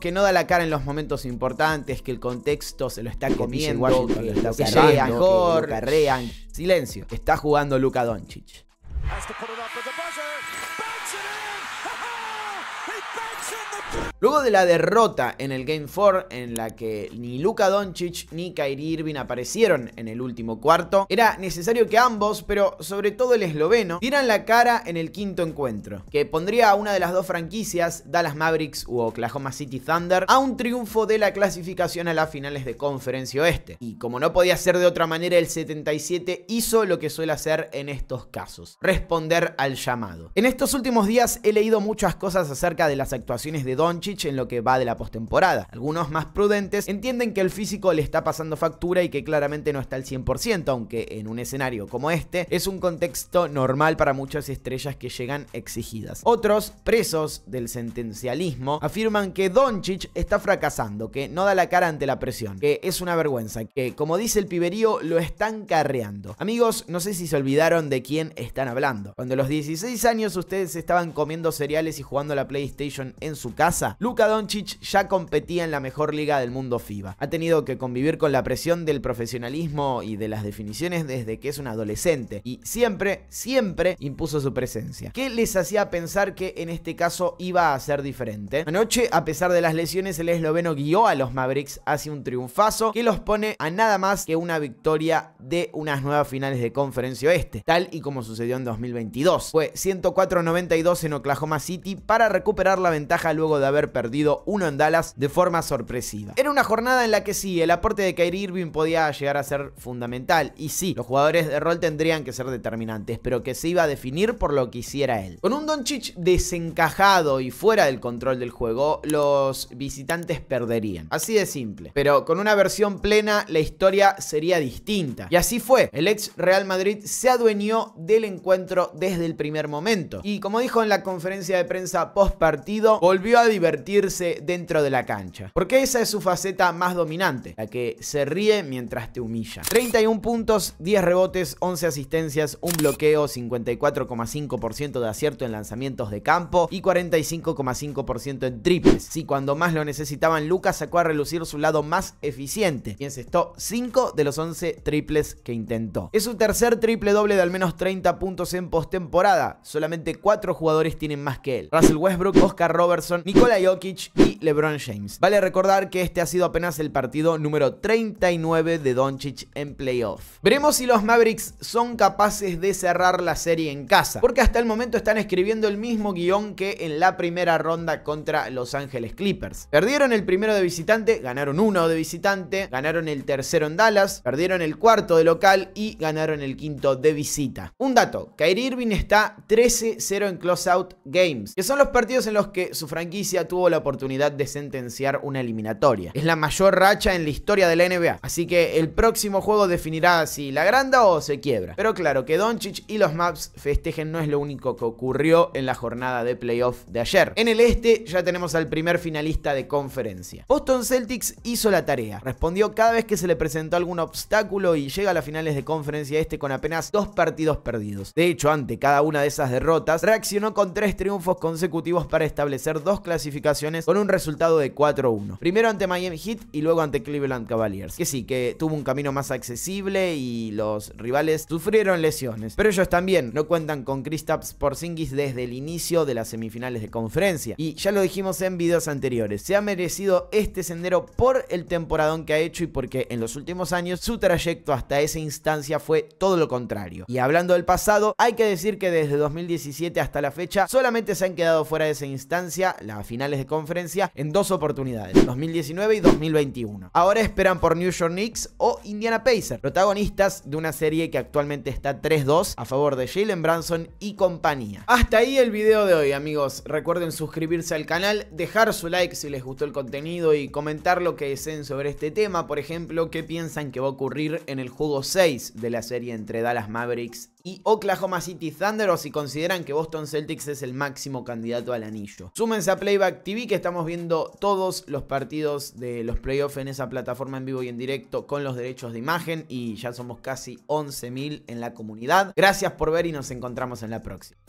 que no da la cara en los momentos importantes, que el contexto se lo está comiendo, que, lo está que, que, Silencio. Está jugando Luka Doncic. Luego de la derrota en el Game 4, en la que ni Luka Doncic ni Kyrie Irving aparecieron en el último cuarto, era necesario que ambos, pero sobre todo el esloveno, dieran la cara en el quinto encuentro, que pondría a una de las dos franquicias, Dallas Mavericks u Oklahoma City Thunder, a un triunfo de la clasificación a las finales de conferencia oeste. Y como no podía ser de otra manera, el 77 hizo lo que suele hacer en estos casos responder al llamado. En estos últimos días he leído muchas cosas acerca de las actuaciones de Doncic en lo que va de la postemporada. Algunos más prudentes entienden que el físico le está pasando factura y que claramente no está al 100%, aunque en un escenario como este es un contexto normal para muchas estrellas que llegan exigidas. Otros, presos del sentencialismo, afirman que Donchich está fracasando, que no da la cara ante la presión, que es una vergüenza, que como dice el piberío lo están carreando. Amigos, no sé si se olvidaron de quién están hablando cuando a los 16 años ustedes estaban comiendo cereales y jugando a la PlayStation en su casa, Luka Doncic ya competía en la mejor liga del mundo FIBA. Ha tenido que convivir con la presión del profesionalismo y de las definiciones desde que es un adolescente y siempre, siempre impuso su presencia. ¿Qué les hacía pensar que en este caso iba a ser diferente? Anoche, a pesar de las lesiones, el esloveno guió a los Mavericks hacia un triunfazo que los pone a nada más que una victoria de unas nuevas finales de conferencia oeste, tal y como sucedió en 2000. 2022. Fue 104-92 en Oklahoma City para recuperar la ventaja luego de haber perdido uno en Dallas de forma sorpresiva. Era una jornada en la que sí, el aporte de Kyrie Irving podía llegar a ser fundamental. Y sí, los jugadores de rol tendrían que ser determinantes, pero que se iba a definir por lo que hiciera él. Con un Doncic desencajado y fuera del control del juego, los visitantes perderían. Así de simple. Pero con una versión plena, la historia sería distinta. Y así fue. El ex Real Madrid se adueñó del encuentro desde el primer momento. Y como dijo en la conferencia de prensa post partido, volvió a divertirse dentro de la cancha. Porque esa es su faceta más dominante, la que se ríe mientras te humilla. 31 puntos, 10 rebotes, 11 asistencias, un bloqueo, 54,5% de acierto en lanzamientos de campo y 45,5% en triples. Si cuando más lo necesitaban, Lucas sacó a relucir su lado más eficiente, Y esto 5 de los 11 triples que intentó. Es su tercer triple doble de al menos 30 puntos en postemporada. Solamente cuatro jugadores tienen más que él. Russell Westbrook, Oscar Robertson, Nikola Jokic y LeBron James. Vale recordar que este ha sido apenas el partido número 39 de Doncic en playoff. Veremos si los Mavericks son capaces de cerrar la serie en casa, porque hasta el momento están escribiendo el mismo guión que en la primera ronda contra Los Ángeles Clippers. Perdieron el primero de visitante, ganaron uno de visitante, ganaron el tercero en Dallas, perdieron el cuarto de local y ganaron el quinto de visita. Un dato, Kyrie Irving está 13-0 en closeout games, que son los partidos en los que su franquicia tuvo la oportunidad de sentenciar una eliminatoria. Es la mayor racha en la historia de la NBA, así que el próximo juego definirá si la granda o se quiebra. Pero claro, que Doncic y los Maps festejen no es lo único que ocurrió en la jornada de playoff de ayer. En el este ya tenemos al primer finalista de conferencia. Boston Celtics hizo la tarea, respondió cada vez que se le presentó algún obstáculo y llega a las finales de conferencia este con apenas dos partidos perdidos hecho ante cada una de esas derrotas, reaccionó con tres triunfos consecutivos para establecer dos clasificaciones con un resultado de 4-1. Primero ante Miami Heat y luego ante Cleveland Cavaliers. Que sí, que tuvo un camino más accesible y los rivales sufrieron lesiones. Pero ellos también no cuentan con Kristaps Porzingis desde el inicio de las semifinales de conferencia. Y ya lo dijimos en videos anteriores, se ha merecido este sendero por el temporadón que ha hecho y porque en los últimos años su trayecto hasta esa instancia fue todo lo contrario. Y hablando del pasado, hay que decir que desde 2017 hasta la fecha solamente se han quedado fuera de esa instancia, las finales de conferencia, en dos oportunidades, 2019 y 2021. Ahora esperan por New York Knicks o Indiana Pacers, protagonistas de una serie que actualmente está 3-2 a favor de Jalen Branson y compañía. Hasta ahí el video de hoy, amigos. Recuerden suscribirse al canal, dejar su like si les gustó el contenido y comentar lo que deseen sobre este tema. Por ejemplo, qué piensan que va a ocurrir en el juego 6 de la serie entre Dallas Mavericks y Oklahoma City Thunder o si consideran que Boston Celtics es el máximo candidato al anillo. Súmense a Playback TV que estamos viendo todos los partidos de los playoffs en esa plataforma en vivo y en directo con los derechos de imagen y ya somos casi 11.000 en la comunidad. Gracias por ver y nos encontramos en la próxima.